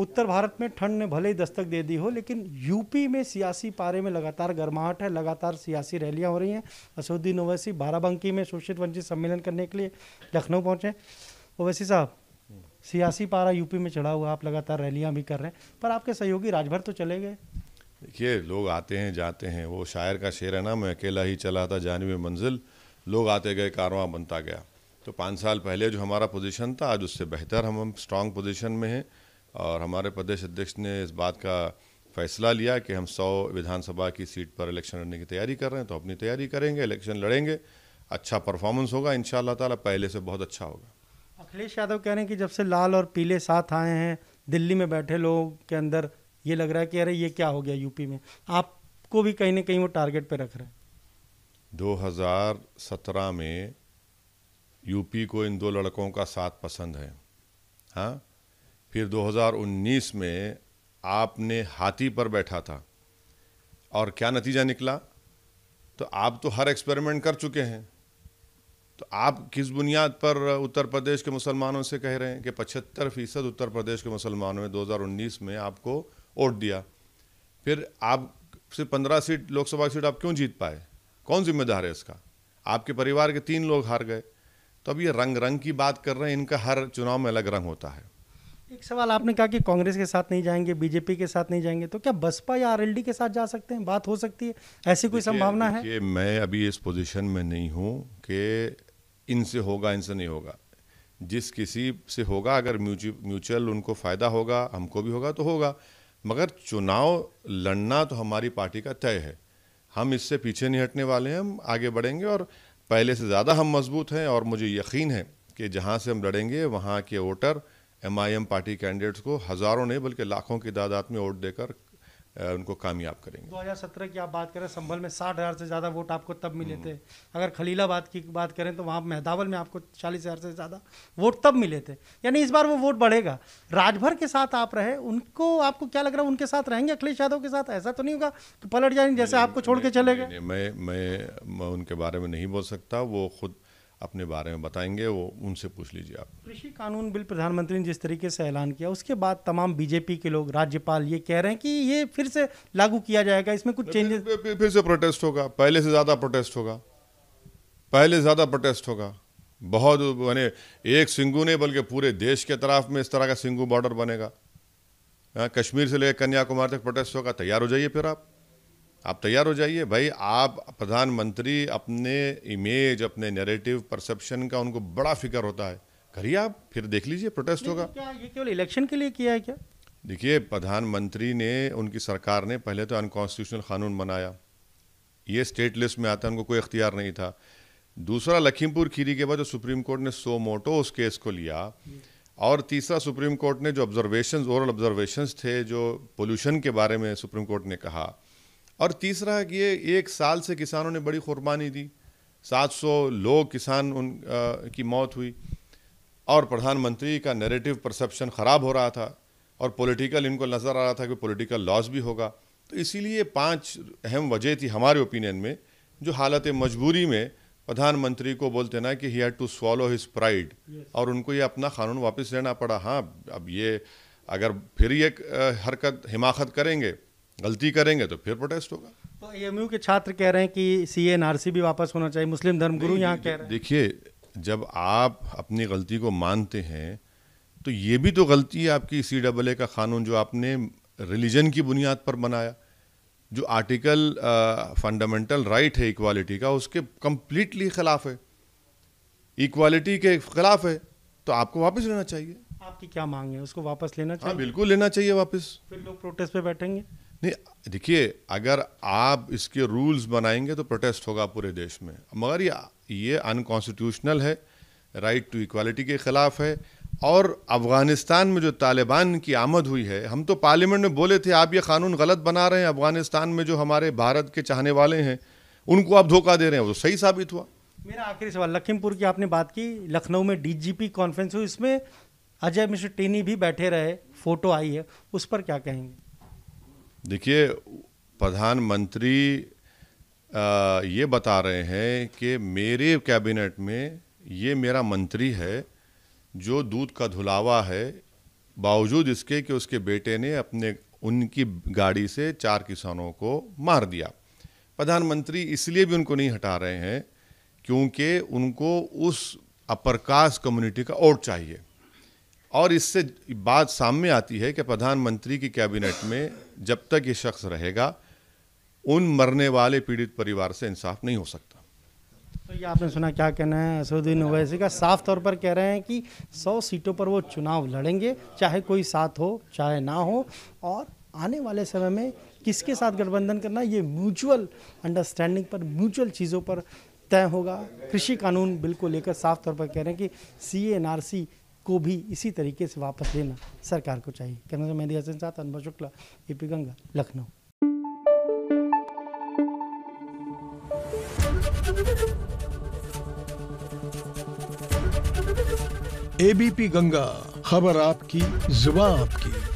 उत्तर भारत में ठंड ने भले ही दस्तक दे दी हो लेकिन यूपी में सियासी पारे में लगातार गर्माहट है लगातार सियासी रैलियां हो रही हैं असुद्दीन ओवैसी बाराबंकी में शोषित वंचित सम्मेलन करने के लिए लखनऊ पहुंचे ओवैसी साहब सियासी पारा यूपी में चढ़ा हुआ आप लगातार रैलियां भी कर रहे हैं पर आपके सहयोगी राजभर तो चले गए देखिए लोग आते हैं जाते हैं वो शायर का शेर है ना मैं अकेला ही चला था जानवी मंजिल लोग आते गए कारवा बनता गया तो पाँच साल पहले जो हमारा पोजीशन था आज उससे बेहतर हम हम स्ट्रांग पोजीशन में हैं और हमारे प्रदेश अध्यक्ष ने इस बात का फैसला लिया कि हम सौ विधानसभा की सीट पर इलेक्शन लड़ने की तैयारी कर रहे हैं तो अपनी तैयारी करेंगे इलेक्शन लड़ेंगे अच्छा परफॉर्मेंस होगा इन ताला पहले से बहुत अच्छा होगा अखिलेश यादव कह रहे हैं कि जब से लाल और पीले साथ आए हैं दिल्ली में बैठे लोगों के अंदर ये लग रहा है कि अरे ये क्या हो गया यूपी में आपको भी कहीं ना कहीं वो टारगेट पर रख रहे हैं दो में यूपी को इन दो लड़कों का साथ पसंद है हाँ फिर 2019 में आपने हाथी पर बैठा था और क्या नतीजा निकला तो आप तो हर एक्सपेरिमेंट कर चुके हैं तो आप किस बुनियाद पर उत्तर प्रदेश के मुसलमानों से कह रहे हैं कि पचहत्तर फ़ीसद उत्तर प्रदेश के मुसलमानों ने 2019 में आपको वोट दिया फिर आप से पंद्रह सीट लोकसभा सीट आप क्यों जीत पाए कौन जिम्मेदार है इसका आपके परिवार के तीन लोग हार गए तो अब ये रंग रंग की बात कर रहे हैं इनका हर चुनाव में अलग रंग होता है एक सवाल आपने कहा कि कांग्रेस के साथ नहीं जाएंगे बीजेपी के साथ नहीं जाएंगे तो क्या बसपा या आरएलडी के साथ जा सकते हैं बात हो सकती है ऐसी कोई संभावना है मैं अभी इस पोजिशन में नहीं हूँ कि इनसे होगा इनसे नहीं होगा जिस किसी से होगा अगर म्यूचुअल उनको फ़ायदा होगा हमको भी होगा तो होगा मगर चुनाव लड़ना तो हमारी पार्टी का तय है हम इससे पीछे नहीं हटने वाले हैं हम आगे बढ़ेंगे और पहले से ज़्यादा हम मजबूत हैं और मुझे यकीन है कि जहाँ से हम लड़ेंगे वहाँ के वोटर एमआईएम पार्टी कैंडिडेट्स को हज़ारों नहीं बल्कि लाखों की तादाद में वोट देकर उनको कामयाब करेंगे 2017 की आप बात करें संभल में साठ हज़ार से ज़्यादा वोट आपको तब मिले हम्म। थे अगर खलीलाबाद की बात करें तो वहाँ मेहदावल में आपको चालीस हज़ार से ज़्यादा वोट तब मिले थे यानी इस बार वो वोट बढ़ेगा राजभर के साथ आप रहे उनको आपको क्या लग रहा है उनके साथ रहेंगे अखिलेश यादव के साथ ऐसा तो नहीं होगा कि पलट जाएंगे जैसे आपको छोड़ के चले गए मैं मैं उनके बारे में नहीं बोल सकता वो खुद अपने बारे में बताएंगे वो उनसे पूछ लीजिए आप कृषि कानून बिल प्रधानमंत्री ने जिस तरीके से ऐलान किया उसके बाद तमाम बीजेपी के लोग राज्यपाल ये कह रहे हैं कि ये फिर से लागू किया जाएगा इसमें कुछ चेंजेस फिर, से प्रोटेस्ट होगा पहले से ज़्यादा प्रोटेस्ट होगा पहले ज़्यादा प्रोटेस्ट होगा बहुत मैंने एक सिंगू नहीं बल्कि पूरे देश के तरफ में इस तरह का सिंगू बॉर्डर बनेगा हाँ, कश्मीर से लेकर कन्याकुमारी तक प्रोटेस्ट होगा तैयार हो जाइए फिर आप आप तैयार हो जाइए भाई आप प्रधानमंत्री अपने इमेज अपने नैरेटिव परसेप्शन का उनको बड़ा फिक्र होता है करिए आप फिर देख लीजिए प्रोटेस्ट होगा क्या ये केवल इलेक्शन के लिए किया है क्या देखिए प्रधानमंत्री ने उनकी सरकार ने पहले तो अनकॉन्स्टिट्यूशनल कानून बनाया ये स्टेट लिस्ट में आता है उनको कोई अख्तियार नहीं था दूसरा लखीमपुर खीरी के बाद जो सुप्रीम कोर्ट ने सो मोटो उस केस को लिया और तीसरा सुप्रीम कोर्ट ने जो ऑब्जर्वेशन ओरल ऑब्जर्वेशन थे जो पोल्यूशन के बारे में सुप्रीम कोर्ट ने कहा और तीसरा है कि ये एक साल से किसानों ने बड़ी कुर्बानी दी 700 लोग किसान उन आ, की मौत हुई और प्रधानमंत्री का नैरेटिव परसेप्शन ख़राब हो रहा था और पॉलिटिकल इनको नज़र आ रहा था कि पॉलिटिकल लॉस भी होगा तो इसीलिए पांच अहम वजह थी हमारे ओपिनियन में जो हालत मजबूरी में प्रधानमंत्री को बोलते ना कि he had to swallow his pride और उनको ये अपना कानून वापस लेना पड़ा हाँ अब ये अगर फिर ये हरकत हिमाकत करेंगे गलती करेंगे तो फिर प्रोटेस्ट होगा तो एएमयू के छात्र कह रहे हैं कि सी एनआरसी भी वापस होना चाहिए मुस्लिम धर्मगुरु यहाँ कह रहे हैं देखिए जब आप अपनी गलती को मानते हैं तो ये भी तो गलती है आपकी सी डबल ए का कानून जो आपने रिलीजन की बुनियाद पर बनाया जो आर्टिकल फंडामेंटल राइट है इक्वालिटी का उसके कम्प्लीटली ख़िलाफ़ है इक्वालिटी के ख़िलाफ़ है तो आपको वापस लेना चाहिए आपकी क्या मांग है उसको वापस लेना हाँ, चाहिए हाँ बिल्कुल लेना चाहिए वापस फिर लोग प्रोटेस्ट पे बैठेंगे नहीं देखिए अगर आप इसके रूल्स बनाएंगे तो प्रोटेस्ट होगा पूरे देश में मगर ये ये अनकॉन्स्टिट्यूशनल है राइट टू इक्वालिटी के ख़िलाफ़ है और अफ़गानिस्तान में जो तालिबान की आमद हुई है हम तो पार्लियामेंट में बोले थे आप ये कानून गलत बना रहे हैं अफ़गानिस्तान में जो हमारे भारत के चाहने वाले हैं उनको आप धोखा दे रहे हैं वो तो सही साबित हुआ मेरा आखिरी सवाल लखीमपुर की आपने बात की लखनऊ में डीजीपी कॉन्फ्रेंस हुई इसमें अजय मिश्र टेनी भी बैठे रहे फोटो आई है उस पर क्या कहेंगे देखिए प्रधानमंत्री ये बता रहे हैं कि मेरे कैबिनेट में ये मेरा मंत्री है जो दूध का धुलावा है बावजूद इसके कि उसके बेटे ने अपने उनकी गाड़ी से चार किसानों को मार दिया प्रधानमंत्री इसलिए भी उनको नहीं हटा रहे हैं क्योंकि उनको उस अपर कास्ट कम्युनिटी का वोट चाहिए और इससे बात सामने आती है कि प्रधानमंत्री की कैबिनेट में जब तक ये शख्स रहेगा उन मरने वाले पीड़ित परिवार से इंसाफ नहीं हो सकता तो ये आपने सुना क्या कहना है असदुद्दीन ओवैसी का साफ तौर पर कह रहे हैं कि 100 सीटों पर वो चुनाव लड़ेंगे चाहे कोई साथ हो चाहे ना हो और आने वाले समय में किसके साथ गठबंधन करना ये म्यूचुअल अंडरस्टैंडिंग पर म्यूचुअल चीज़ों पर तय होगा कृषि कानून बिल को लेकर साफ तौर पर कह रहे हैं कि सी एन आर सी को भी इसी तरीके से वापस लेना सरकार को चाहिए कैमरा मेहंदी हसन साथ अनुभव शुक्ला ए गंगा लखनऊ एबीपी गंगा खबर आपकी जुबा आपकी